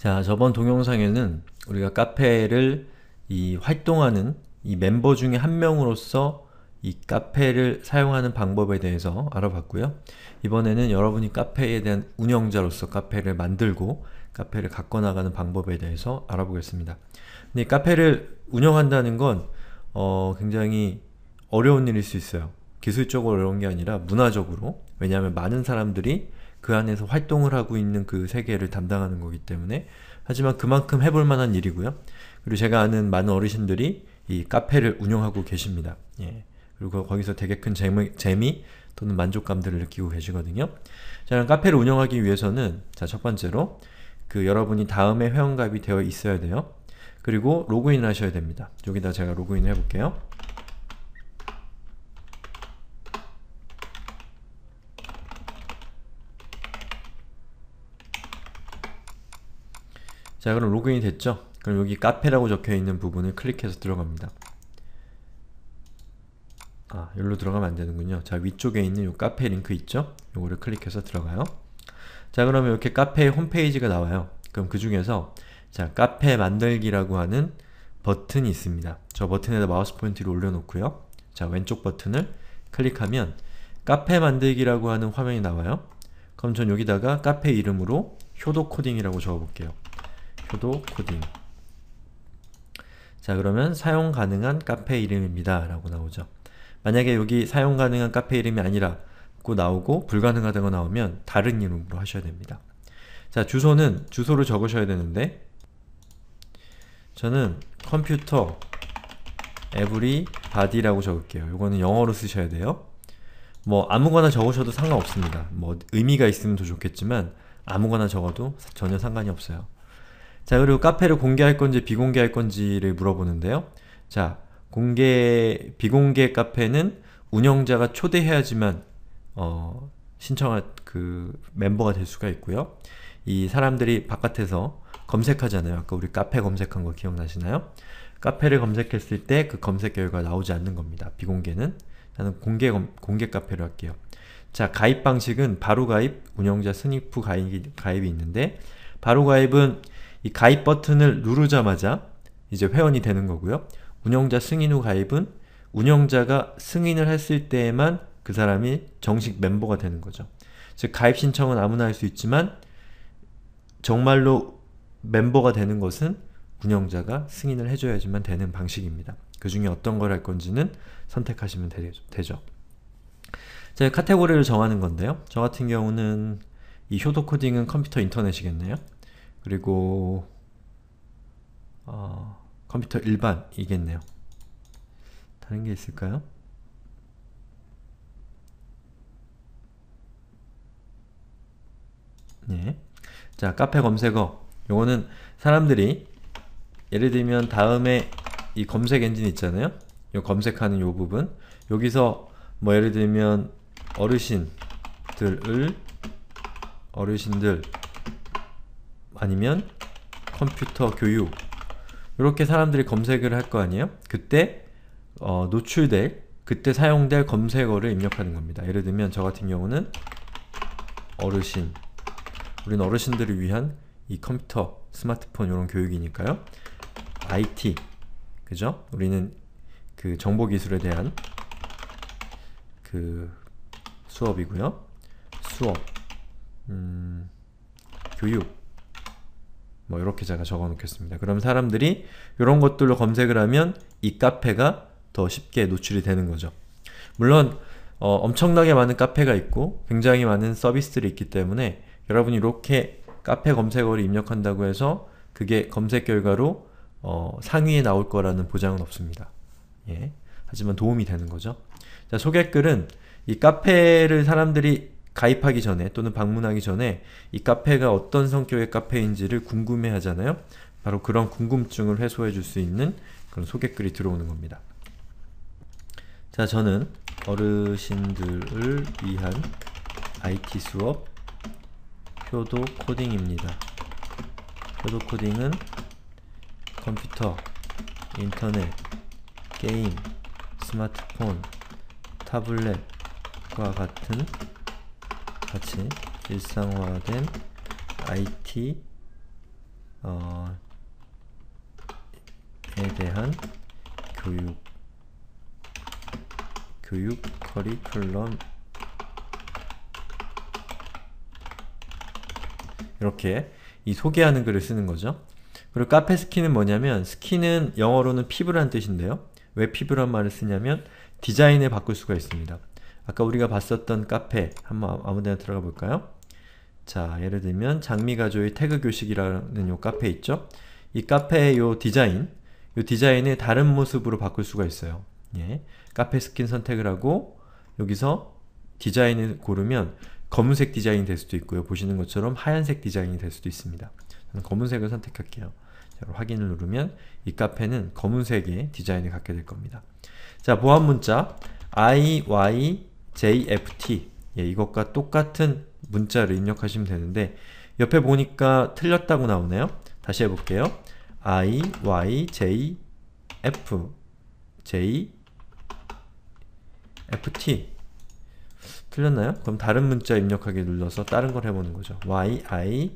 자, 저번 동영상에는 우리가 카페를 이 활동하는 이 멤버 중에 한 명으로서 이 카페를 사용하는 방법에 대해서 알아봤고요. 이번에는 여러분이 카페에 대한 운영자로서 카페를 만들고 카페를 갖고 나가는 방법에 대해서 알아보겠습니다. 근데 카페를 운영한다는 건 어, 굉장히 어려운 일일 수 있어요. 기술적으로 어려운 게 아니라 문화적으로 왜냐하면 많은 사람들이 그 안에서 활동을 하고 있는 그 세계를 담당하는 거기 때문에 하지만 그만큼 해볼 만한 일이고요. 그리고 제가 아는 많은 어르신들이 이 카페를 운영하고 계십니다. 예. 그리고 거기서 되게 큰 재미, 재미 또는 만족감들을 느끼고 계시거든요. 자, 카페를 운영하기 위해서는 자, 첫 번째로 그 여러분이 다음에 회원가입이 되어 있어야 돼요. 그리고 로그인을 하셔야 됩니다. 여기다 제가 로그인을 해볼게요. 자 그럼 로그인이 됐죠? 그럼 여기 카페라고 적혀있는 부분을 클릭해서 들어갑니다. 아, 여기로 들어가면 안되는군요. 자, 위쪽에 있는 요 카페 링크 있죠? 요거를 클릭해서 들어가요. 자, 그러면 이렇게 카페 의 홈페이지가 나와요. 그럼 그 중에서 자, 카페 만들기라고 하는 버튼이 있습니다. 저 버튼에다 마우스 포인트를 올려놓고요. 자, 왼쪽 버튼을 클릭하면 카페 만들기라고 하는 화면이 나와요. 그럼 전 여기다가 카페 이름으로 효도 코딩이라고 적어볼게요. 포도 코딩 자 그러면 사용 가능한 카페 이름입니다 라고 나오죠 만약에 여기 사용 가능한 카페 이름이 아니라 고 나오고 불가능하다고 나오면 다른 이름으로 하셔야 됩니다 자 주소는 주소를 적으셔야 되는데 저는 컴퓨터 everybody라고 적을게요 이거는 영어로 쓰셔야 돼요 뭐 아무거나 적으셔도 상관없습니다 뭐 의미가 있으면 더 좋겠지만 아무거나 적어도 전혀 상관이 없어요 자 그리고 카페를 공개할 건지 비공개할 건지를 물어보는데요. 자 공개 비공개 카페는 운영자가 초대해야지만 어, 신청할 그 멤버가 될 수가 있고요. 이 사람들이 바깥에서 검색하잖아요. 아까 우리 카페 검색한 거 기억나시나요? 카페를 검색했을 때 그 검색 결과 나오지 않는 겁니다. 비공개는 나는 공개 검, 공개 카페로 할게요. 자 가입 방식은 바로 가입, 운영자 스니프 가입, 가입이 있는데 바로 가입은 이 가입 버튼을 누르자마자 이제 회원이 되는 거고요. 운영자 승인 후 가입은 운영자가 승인을 했을 때에만 그 사람이 정식 멤버가 되는 거죠. 즉 가입 신청은 아무나 할 수 있지만 정말로 멤버가 되는 것은 운영자가 승인을 해줘야지만 되는 방식입니다. 그 중에 어떤 걸 할 건지는 선택하시면 되죠. 제 카테고리를 정하는 건데요. 저 같은 경우는 이 효도 코딩은 컴퓨터 인터넷이겠네요. 그리고 어, 컴퓨터 일반이겠네요. 다른 게 있을까요? 예. 자, 카페 검색어. 요거는 사람들이 예를 들면 다음에 이 검색 엔진 있잖아요? 요 검색하는 요 부분. 여기서 뭐 예를 들면 어르신들을 어르신들 아니면 컴퓨터 교육 이렇게 사람들이 검색을 할 거 아니에요? 그때 어, 노출될, 그때 사용될 검색어를 입력하는 겁니다. 예를 들면 저 같은 경우는 어르신 우린 어르신들을 위한 이 컴퓨터, 스마트폰 이런 교육이니까요. IT 그죠? 우리는 그 정보기술에 대한 그 수업이고요. 수업 음, 교육 뭐 이렇게 제가 적어 놓겠습니다. 그럼 사람들이 이런 것들로 검색을 하면 이 카페가 더 쉽게 노출이 되는 거죠. 물론 어, 엄청나게 많은 카페가 있고 굉장히 많은 서비스들이 있기 때문에 여러분이 이렇게 카페 검색어를 입력한다고 해서 그게 검색 결과로 어, 상위에 나올 거라는 보장은 없습니다. 예. 하지만 도움이 되는 거죠. 자, 소개글은 이 카페를 사람들이 가입하기 전에 또는 방문하기 전에 이 카페가 어떤 성격의 카페인지를 궁금해 하잖아요. 바로 그런 궁금증을 해소해 줄 수 있는 그런 소개글이 들어오는 겁니다. 자, 저는 어르신들을 위한 IT 수업 효도 코딩입니다. 효도 코딩은 컴퓨터, 인터넷, 게임, 스마트폰, 타블렛과 같은 같이 일상화된 IT 어, 에 대한 교육 교육 커리큘럼 이렇게 이 소개하는 글을 쓰는 거죠. 그리고 카페 스킨은 뭐냐면 스킨은 영어로는 피부란 뜻인데요. 왜 피부란 말을 쓰냐면 디자인을 바꿀 수가 있습니다. 아까 우리가 봤었던 카페 한번 아무데나 들어가 볼까요? 자 예를 들면 장미가조의 태그 교식이라는 요 카페 있죠? 이 카페의 요 디자인 요 디자인을 다른 모습으로 바꿀 수가 있어요. 예. 카페 스킨 선택을 하고 여기서 디자인을 고르면 검은색 디자인이 될 수도 있고요. 보시는 것처럼 하얀색 디자인이 될 수도 있습니다. 저는 검은색을 선택할게요. 자, 확인을 누르면 이 카페는 검은색의 디자인을 갖게 될 겁니다. 자, 보안 문자 i y JFT 예, 이것과 똑같은 문자를 입력하시면 되는데 옆에 보니까 틀렸다고 나오네요. 다시 해볼게요. I, Y, J, F, J, F, T 틀렸나요? 그럼 다른 문자 입력하기 눌러서 다른 걸 해보는 거죠. Y, I,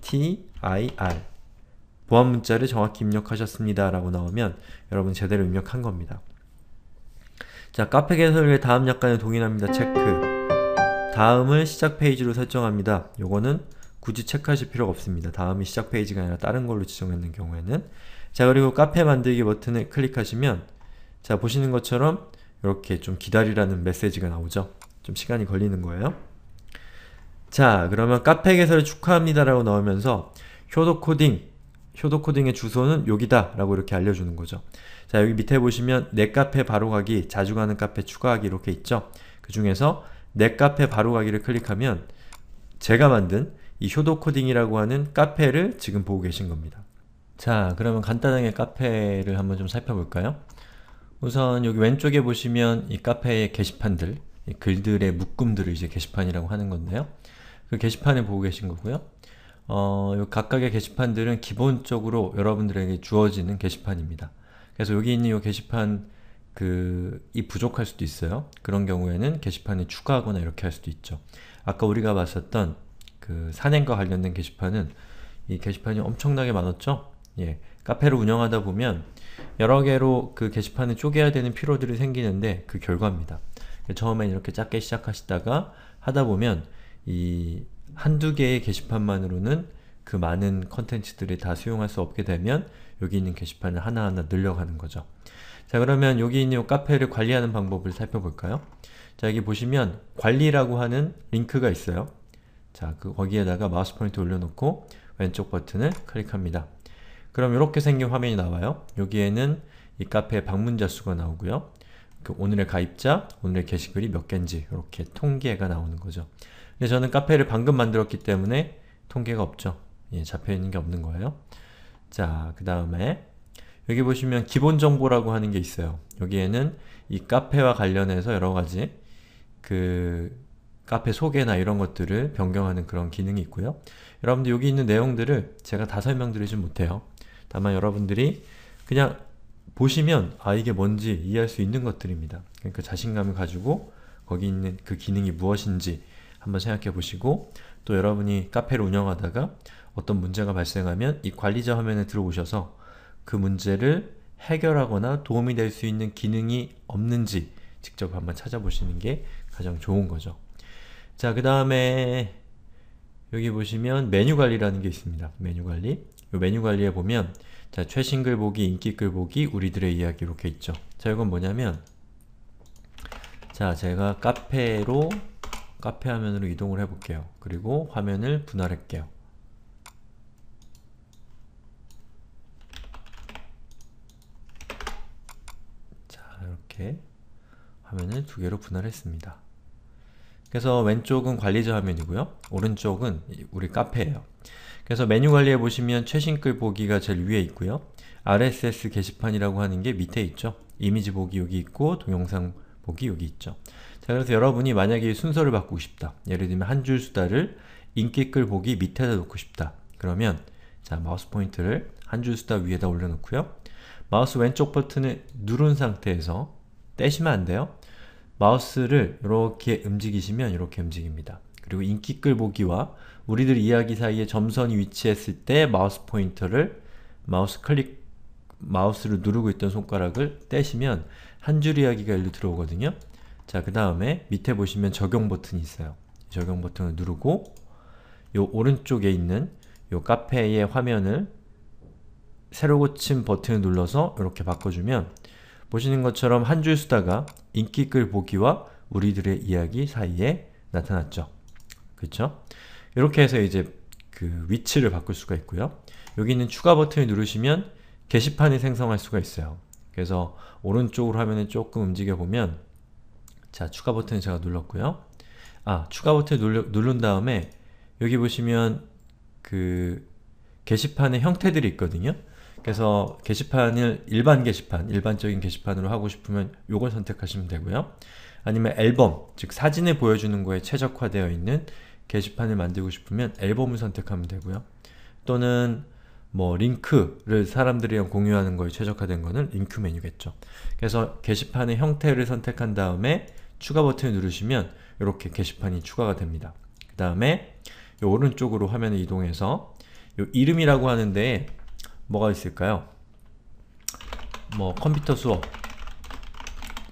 T, I, R 보안 문자를 정확히 입력하셨습니다 라고 나오면 여러분 제대로 입력한 겁니다. 자, 카페 개설 후에 다음 약관에 동일합니다. 체크. 다음을 시작 페이지로 설정합니다. 요거는 굳이 체크하실 필요가 없습니다. 다음이 시작 페이지가 아니라 다른 걸로 지정했는 경우에는 자, 그리고 카페 만들기 버튼을 클릭하시면 자, 보시는 것처럼 이렇게 좀 기다리라는 메시지가 나오죠. 좀 시간이 걸리는 거예요. 자, 그러면 카페 개설을 축하합니다라고 나오면서 효도 코딩 효도 코딩의 주소는 여기다 라고 이렇게 알려주는 거죠. 자 여기 밑에 보시면 내 카페 바로 가기, 자주 가는 카페 추가하기 이렇게 있죠. 그 중에서 내 카페 바로 가기를 클릭하면 제가 만든 이 효도 코딩이라고 하는 카페를 지금 보고 계신 겁니다. 자 그러면 간단하게 카페를 한번 좀 살펴볼까요? 우선 여기 왼쪽에 보시면 이 카페의 게시판들, 글들의 묶음들을 이제 게시판이라고 하는 건데요. 그게시판에 보고 계신 거고요. 어, 각각의 게시판들은 기본적으로 여러분들에게 주어지는 게시판입니다. 그래서 여기 있는 그, 이 게시판 그이 부족할 수도 있어요. 그런 경우에는 게시판을 추가하거나 이렇게 할 수도 있죠. 아까 우리가 봤었던 그 산행과 관련된 게시판은 이 게시판이 엄청나게 많았죠? 예, 카페를 운영하다 보면 여러 개로 그 게시판을 쪼개야 되는 피로들이 생기는데 그 결과입니다. 처음엔 이렇게 작게 시작하시다가 하다 보면 이 한두 개의 게시판만으로는 그 많은 컨텐츠들이 다 수용할 수 없게 되면 여기 있는 게시판을 하나하나 늘려가는 거죠. 자 그러면 여기 있는 카페를 관리하는 방법을 살펴볼까요? 자 여기 보시면 관리라고 하는 링크가 있어요. 자그 거기에다가 마우스 포인트 올려놓고 왼쪽 버튼을 클릭합니다. 그럼 이렇게 생긴 화면이 나와요. 여기에는 이 카페의 방문자 수가 나오고요. 그 오늘의 가입자, 오늘의 게시글이 몇 개인지 이렇게 통계가 나오는 거죠. 근데 저는 카페를 방금 만들었기 때문에 통계가 없죠. 예, 잡혀있는 게 없는 거예요. 자, 그 다음에 여기 보시면 기본 정보라고 하는 게 있어요. 여기에는 이 카페와 관련해서 여러 가지 그 카페 소개나 이런 것들을 변경하는 그런 기능이 있고요. 여러분들 여기 있는 내용들을 제가 다 설명드리진 못해요. 다만 여러분들이 그냥 보시면 아 이게 뭔지 이해할 수 있는 것들입니다. 그러니까 자신감을 가지고 거기 있는 그 기능이 무엇인지 한번 생각해 보시고 또 여러분이 카페를 운영하다가 어떤 문제가 발생하면 이 관리자 화면에 들어오셔서 그 문제를 해결하거나 도움이 될 수 있는 기능이 없는지 직접 한번 찾아보시는 게 가장 좋은 거죠. 자, 그 다음에 여기 보시면 메뉴 관리라는 게 있습니다. 메뉴 관리. 이 메뉴 관리에 보면 자, 최신 글 보기, 인기 글 보기, 우리들의 이야기 이렇게 있죠. 자, 이건 뭐냐면 자, 제가 카페로 카페 화면으로 이동을 해볼게요. 그리고 화면을 분할할게요. 자, 이렇게 화면을 두 개로 분할했습니다. 그래서 왼쪽은 관리자 화면이고요. 오른쪽은 우리 카페예요. 그래서 메뉴 관리에 보시면 최신 글 보기가 제일 위에 있고요. RSS 게시판이라고 하는 게 밑에 있죠. 이미지 보기 여기 있고 동영상 보기 여기 있죠. 자 그래서 여러분이 만약에 순서를 바꾸고 싶다. 예를 들면 한 줄 수다를 인기글 보기 밑에다 놓고 싶다. 그러면 자 마우스 포인트를 한 줄 수다 위에다 올려놓고요. 마우스 왼쪽 버튼을 누른 상태에서 떼시면 안 돼요. 마우스를 이렇게 움직이시면 이렇게 움직입니다. 그리고 인기글 보기와 우리들 이야기 사이에 점선이 위치했을 때 마우스 포인터를 마우스 클릭 마우스를 누르고 있던 손가락을 떼시면 한 줄 이야기가 일로 들어오거든요. 자, 그 다음에 밑에 보시면 적용 버튼이 있어요. 적용 버튼을 누르고 요 오른쪽에 있는 요 카페의 화면을 새로 고침 버튼을 눌러서 이렇게 바꿔주면 보시는 것처럼 한 줄 수다가 인기글 보기와 우리들의 이야기 사이에 나타났죠. 그쵸? 이렇게 해서 이제 그 위치를 바꿀 수가 있고요. 여기 있는 추가 버튼을 누르시면 게시판이 생성할 수가 있어요. 그래서 오른쪽으로 화면을 조금 움직여보면 자, 추가 버튼을 제가 눌렀고요. 아, 추가 버튼을 눌러, 누른 다음에 여기 보시면 그 게시판의 형태들이 있거든요. 그래서 게시판을 일반 게시판, 일반적인 게시판으로 하고 싶으면 요걸 선택하시면 되고요. 아니면 앨범, 즉 사진을 보여주는 거에 최적화되어 있는 게시판을 만들고 싶으면 앨범을 선택하면 되고요. 또는 뭐 링크를 사람들이랑 공유하는 거에 최적화된 거는 링크 메뉴겠죠. 그래서 게시판의 형태를 선택한 다음에 추가 버튼을 누르시면 이렇게 게시판이 추가가 됩니다. 그 다음에 오른쪽으로 화면을 이동해서 이 이름이라고 하는데 뭐가 있을까요? 뭐 컴퓨터 수업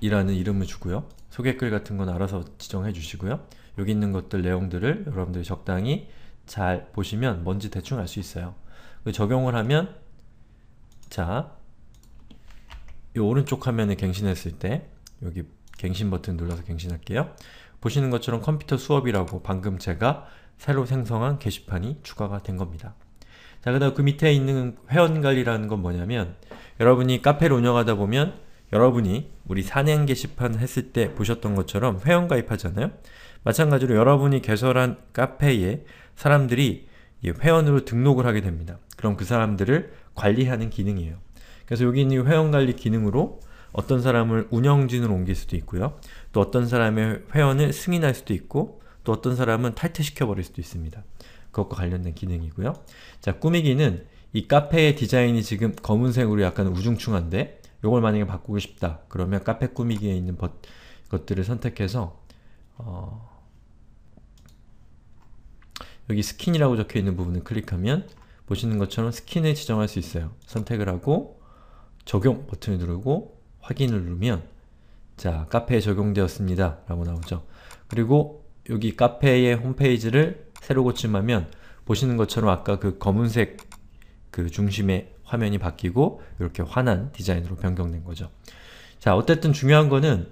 이라는 이름을 주고요. 소개글 같은 건 알아서 지정해 주시고요. 여기 있는 것들 내용들을 여러분들이 적당히 잘 보시면 뭔지 대충 알 수 있어요. 그 적용을 하면 자, 이 오른쪽 화면에 갱신했을 때 여기 갱신 버튼 눌러서 갱신할게요. 보시는 것처럼 컴퓨터 수업이라고 방금 제가 새로 생성한 게시판이 추가가 된 겁니다. 자, 그 다음 그 밑에 있는 회원관리라는 건 뭐냐면 여러분이 카페를 운영하다 보면 여러분이 우리 산행 게시판 했을 때 보셨던 것처럼 회원 가입하잖아요? 마찬가지로 여러분이 개설한 카페에 사람들이 회원으로 등록을 하게 됩니다. 그럼 그 사람들을 관리하는 기능이에요. 그래서 여기 있는 회원관리 기능으로 어떤 사람을 운영진으로 옮길 수도 있고요. 또 어떤 사람의 회원을 승인할 수도 있고 또 어떤 사람은 탈퇴시켜 버릴 수도 있습니다. 그것과 관련된 기능이고요. 자, 꾸미기는 이 카페의 디자인이 지금 검은색으로 약간 우중충한데 이걸 만약에 바꾸고 싶다. 그러면 카페 꾸미기에 있는 버, 것들을 선택해서 어, 여기 스킨이라고 적혀 있는 부분을 클릭하면 보시는 것처럼 스킨을 지정할 수 있어요. 선택을 하고 적용 버튼을 누르고 확인을 누르면 자 카페에 적용되었습니다 라고 나오죠 그리고 여기 카페의 홈페이지를 새로 고침하면 보시는 것처럼 아까 그 검은색 그 중심의 화면이 바뀌고 이렇게 환한 디자인으로 변경된 거죠 자 어쨌든 중요한 거는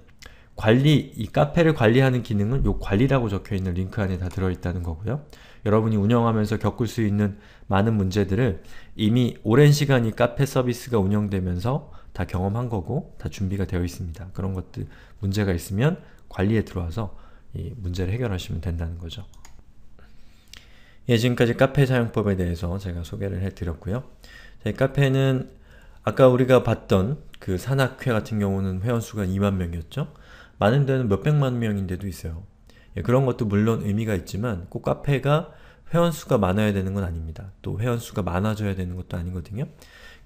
관리, 이 카페를 관리하는 기능은 요 관리라고 적혀있는 링크 안에 다 들어있다는 거고요. 여러분이 운영하면서 겪을 수 있는 많은 문제들을 이미 오랜 시간 이 카페 서비스가 운영되면서 다 경험한 거고 다 준비가 되어 있습니다. 그런 것들 문제가 있으면 관리에 들어와서 이 문제를 해결하시면 된다는 거죠. 예, 지금까지 카페 사용법에 대해서 제가 소개를 해드렸고요. 저희 카페는 아까 우리가 봤던 그 산악회 같은 경우는 회원수가 2만 명이었죠? 많은 데는 몇백만 명인데도 있어요. 예, 그런 것도 물론 의미가 있지만 꼭 카페가 회원수가 많아야 되는 건 아닙니다. 또 회원수가 많아져야 되는 것도 아니거든요.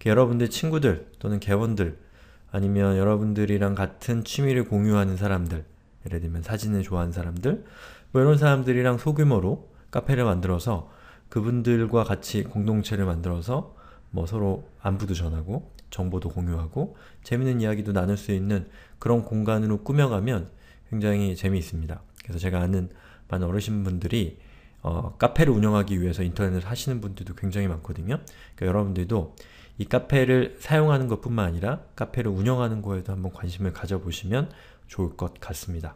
여러분들 친구들 또는 개원들 아니면 여러분들이랑 같은 취미를 공유하는 사람들 예를 들면 사진을 좋아하는 사람들 뭐 이런 사람들이랑 소규모로 카페를 만들어서 그분들과 같이 공동체를 만들어서 뭐 서로 안부도 전하고 정보도 공유하고 재밌는 이야기도 나눌 수 있는 그런 공간으로 꾸며가면 굉장히 재미있습니다. 그래서 제가 아는 많은 어르신분들이 어, 카페를 운영하기 위해서 인터넷을 하시는 분들도 굉장히 많거든요. 그러니까 여러분들도 이 카페를 사용하는 것뿐만 아니라 카페를 운영하는 거에도 한번 관심을 가져보시면 좋을 것 같습니다.